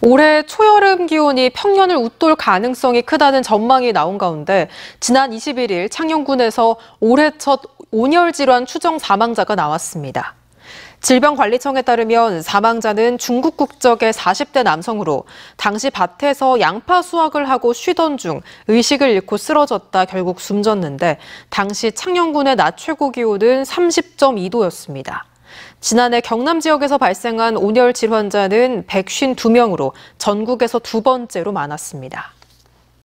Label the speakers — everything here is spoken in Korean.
Speaker 1: 올해 초여름 기온이 평년을 웃돌 가능성이 크다는 전망이 나온 가운데 지난 21일 창녕군에서 올해 첫 온열 질환 추정 사망자가 나왔습니다. 질병관리청에 따르면 사망자는 중국 국적의 40대 남성으로 당시 밭에서 양파 수확을 하고 쉬던 중 의식을 잃고 쓰러졌다 결국 숨졌는데 당시 창녕군의 낮 최고 기온은 30.2도였습니다. 지난해 경남 지역에서 발생한 온열 질환자는 152명으로 전국에서 두 번째로 많았습니다.